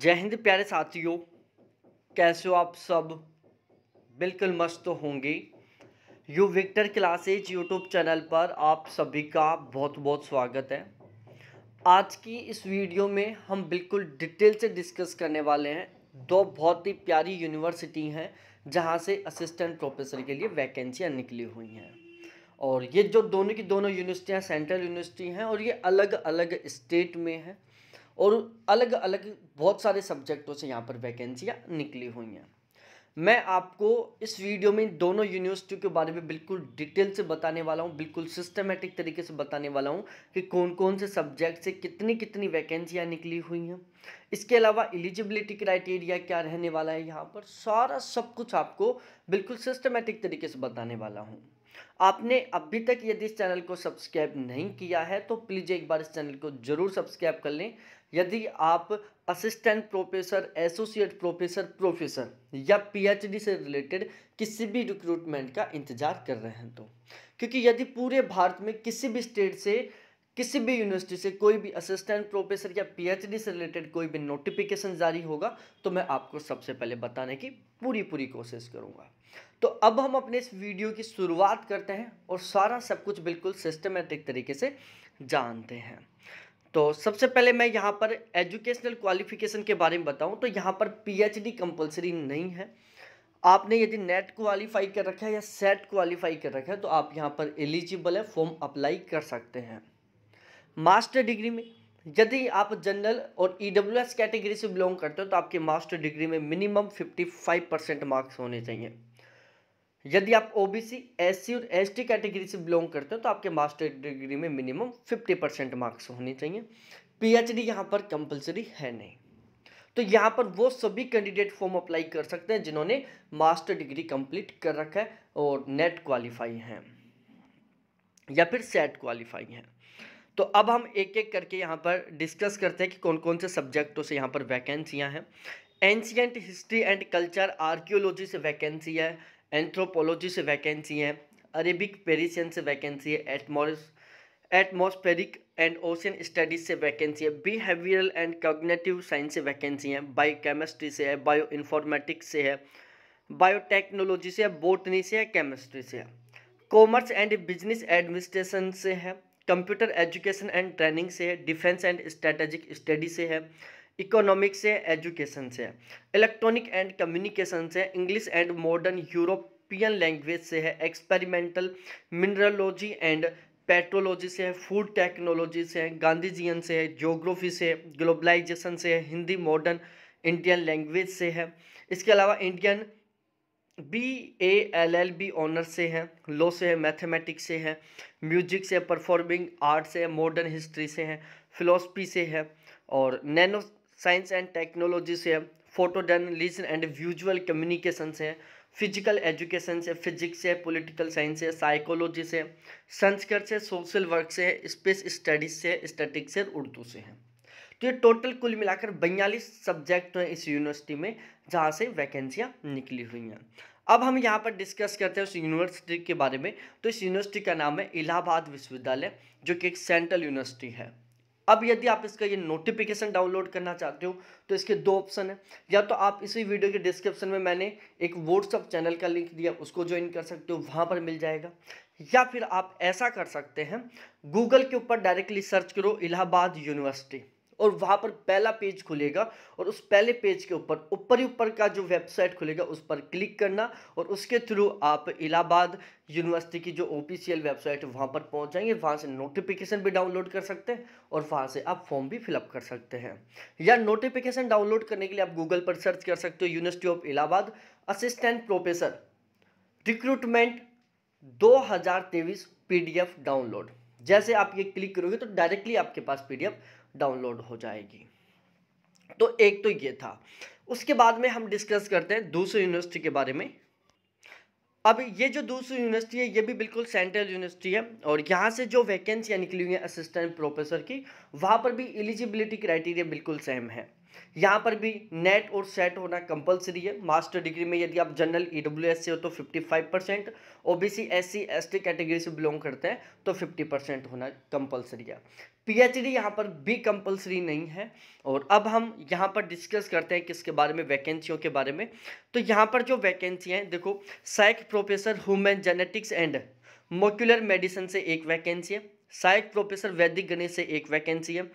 जय हिंद प्यारे साथियों कैसे हो आप सब बिल्कुल मस्त तो होंगे U Victor classes YouTube channel पर आप सभी का बहुत बहुत स्वागत है आज की इस वीडियो में हम बिल्कुल डिटेल से डिस्कस करने वाले हैं दो बहुत ही प्यारी यूनिवर्सिटी हैं जहां से असिस्टेंट प्रोफेसर के लिए वैकेंसियाँ निकली हुई हैं और ये जो दोनों की दोनों यूनिवर्सिटियाँ सेंट्रल यूनिवर्सिटी हैं और ये अलग अलग स्टेट में हैं और अलग अलग बहुत सारे सब्जेक्टों से यहाँ पर वैकेंसियाँ निकली हुई हैं मैं आपको इस वीडियो में दोनों यूनिवर्सिटियों के बारे में बिल्कुल डिटेल से बताने वाला हूँ बिल्कुल सिस्टमेटिक तरीके से बताने वाला हूँ कि कौन कौन से सब्जेक्ट से कितनी कितनी वैकेंसियाँ निकली हुई हैं इसके अलावा एलिजिबिलिटी क्राइटेरिया क्या रहने वाला है यहाँ पर सारा सब कुछ आपको बिल्कुल सिस्टमेटिक तरीके से बताने वाला हूँ आपने अभी तक यदि इस चैनल को सब्सक्राइब नहीं किया है तो प्लीज़ एक बार इस चैनल को ज़रूर सब्सक्राइब कर लें यदि आप assistant professor associate professor professor या पीएचडी से रिलेटेड किसी भी रिक्रूटमेंट का इंतज़ार कर रहे हैं तो क्योंकि यदि पूरे भारत में किसी भी स्टेट से किसी भी यूनिवर्सिटी से कोई भी असिस्टेंट प्रोफेसर या पीएचडी से रिलेटेड कोई भी नोटिफिकेशन जारी होगा तो मैं आपको सबसे पहले बताने की पूरी पूरी कोशिश करूँगा तो अब हम अपने इस वीडियो की शुरुआत करते हैं और सारा सब कुछ बिल्कुल सिस्टमेटिक तरीके से जानते हैं तो सबसे पहले मैं यहाँ पर एजुकेशनल क्वालिफिकेशन के बारे में बताऊँ तो यहाँ पर पीएचडी कंपलसरी नहीं है आपने यदि नेट क्वालिफाई कर रखा है या सेट क्वालिफाई कर रखा है तो आप यहाँ पर एलिजिबल है फॉर्म अप्लाई कर सकते हैं मास्टर डिग्री में यदि आप जनरल और ई e कैटेगरी से बिलोंग करते हो तो आपके मास्टर डिग्री में मिनिमम 55 परसेंट मार्क्स होने चाहिए यदि आप ओ बी सी एस सी और एस टी कैटेगरी से बिलोंग करते हो तो आपके मास्टर डिग्री में मिनिमम 50 परसेंट मार्क्स होने चाहिए पी एच डी यहाँ पर कंपलसरी है नहीं तो यहाँ पर वो सभी कैंडिडेट फॉर्म अप्लाई कर सकते हैं जिन्होंने मास्टर डिग्री कंप्लीट कर रखा है और नेट क्वालिफाई हैं या फिर सेट क्वालिफाई हैं तो अब हम एक एक करके यहाँ पर डिस्कस करते हैं कि कौन कौन से सब्जेक्टों से यहाँ पर वैकेंसियाँ हैं ancient history and culture archaeology से वैकेंसी है एंथ्रोपोलॉजी से वैकेंसी है अरेबिक पेरिसियन से वैकेंसी है atmos atmospheric and ocean studies से वैकेंसी है बिहेवियरल एंड कॉग्नेटिव साइंस से वैकेंसी है बायो केमिस्ट्री से है बायो इन्फॉर्मेटिक्स से है बायोटेक्नोलॉजी से है बोटनी से है केमिस्ट्री से है कॉमर्स एंड बिजनेस एडमिनिस्ट्रेशन से है कंप्यूटर एजुकेशन एंड ट्रेनिंग से है डिफेंस एंड स्ट्रेटेजिक स्टडी से है इकोनॉमिक से एजुकेशन से इलेक्ट्रॉनिक एंड कम्युनिकेशन से English and modern European language से है एक्सपेरिमेंटल मिनरलॉजी एंड पेट्रोलॉजी से है फूड टेक्नोलॉजी से है गांधी गांधीजीयन से है जोग्राफी से ग्लोबलाइजेशन से है हिंदी मॉडर्न इंडियन लैंग्वेज से है इसके अलावा Indian B A L L B honour से हैं लॉ से है मैथमेटिक्स से है म्यूजिक से परफॉर्मिंग आर्ट से हैं मॉडर्न हिस्ट्री से है फिलोसफी से है और नैनो साइंस एंड टेक्नोलॉजी से है photo journalism and visual communication से हैं फिजिकल एजुकेशन से फिजिक्स से पॉलिटिकल साइंस से साइकोलॉजी से संस्कृत से सोशल वर्क से स्पेस स्टडीज से स्टैटिक्स से उर्दू से है तो ये टोटल कुल मिलाकर बयालीस सब्जेक्ट हैं इस यूनिवर्सिटी में जहाँ से वैकेंसियाँ निकली हुई हैं अब हम यहाँ पर डिस्कस करते हैं उस यूनिवर्सिटी के बारे में तो इस यूनिवर्सिटी का नाम है इलाहाबाद विश्वविद्यालय जो कि एक सेंट्रल यूनिवर्सिटी है अब यदि आप इसका ये नोटिफिकेशन डाउनलोड करना चाहते हो तो इसके दो ऑप्शन हैं या तो आप इसी वीडियो के डिस्क्रिप्शन में मैंने एक व्हाट्सअप चैनल का लिंक दिया उसको ज्वाइन कर सकते हो वहाँ पर मिल जाएगा या फिर आप ऐसा कर सकते हैं गूगल के ऊपर डायरेक्टली सर्च करो इलाहाबाद यूनिवर्सिटी और वहाँ पर पहला पेज खुलेगा और उस पहले पेज के ऊपर ऊपर ही ऊपर का जो वेबसाइट खुलेगा उस पर क्लिक करना और उसके थ्रू आप इलाहाबाद यूनिवर्सिटी की जो ओपीसीएल वेबसाइट है वहाँ पर पहुँच जाएंगे वहाँ से नोटिफिकेशन भी डाउनलोड कर सकते हैं और वहाँ से आप फॉर्म भी फिलअप कर सकते हैं या नोटिफिकेशन डाउनलोड करने के लिए आप गूगल पर सर्च कर सकते हो university of Allahabad assistant professor recruitment 2023 PDF download जैसे आप ये क्लिक करोगे तो डायरेक्टली आपके पास पीडीएफ डाउनलोड हो जाएगी तो एक तो ये था उसके बाद में हम डिस्कस करते हैं दूसरी यूनिवर्सिटी के बारे में अब ये जो दूसरी यूनिवर्सिटी है ये भी बिल्कुल सेंट्रल यूनिवर्सिटी है और यहाँ से जो वैकेंसियाँ निकली हुई हैं असिस्टेंट प्रोफेसर की वहाँ पर भी एलिजिबिलिटी क्राइटेरिया बिल्कुल सेम है यहाँ पर भी नेट और सेट होना कंपलसरी है मास्टर डिग्री में यदि आप जनरल ई e से हो तो 55 परसेंट O B C S C S T category से बिलोंग करते हैं तो 50 परसेंट होना कंपलसरी है पीएचडी यहाँ पर भी कंपलसरी नहीं है और अब हम यहाँ पर डिस्कस करते हैं किसके बारे में वैकेंसियों के बारे में तो यहाँ पर जो वैकेंसी हैं देखो psych professor human genetics and molecular medicine से एक वैकेंसी है साइक प्रोफेसर वैदिक गणित से एक वैकेंसी है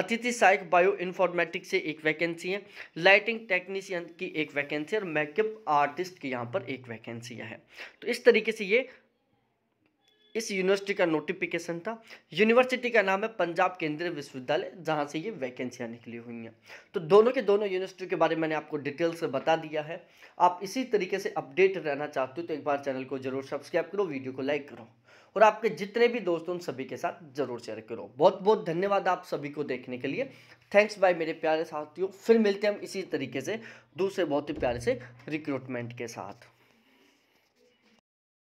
अतिथि सहायक बायो इन्फॉर्मेटिक्स से एक वैकेंसी है लाइटिंग टेक्नीशियन की एक वैकेंसी और मेकअप आर्टिस्ट की यहाँ पर एक वैकेंसी है तो इस तरीके से ये इस यूनिवर्सिटी का नोटिफिकेशन था यूनिवर्सिटी का नाम है पंजाब केंद्रीय विश्वविद्यालय जहाँ से ये वैकेंसियाँ निकली हुई हैं तो दोनों के दोनों यूनिवर्सिटी के बारे में मैंने आपको डिटेल से बता दिया है आप इसी तरीके से अपडेट रहना चाहते हो तो एक बार चैनल को जरूर सब्सक्राइब करो वीडियो को लाइक करो और आपके जितने भी दोस्त उन सभी के साथ जरूर शेयर करो बहुत बहुत धन्यवाद आप सभी को देखने के लिए थैंक्स बाय मेरे प्यारे साथियों फिर मिलते हैं हम इसी तरीके से दूसरे बहुत ही प्यारे से रिक्रूटमेंट के साथ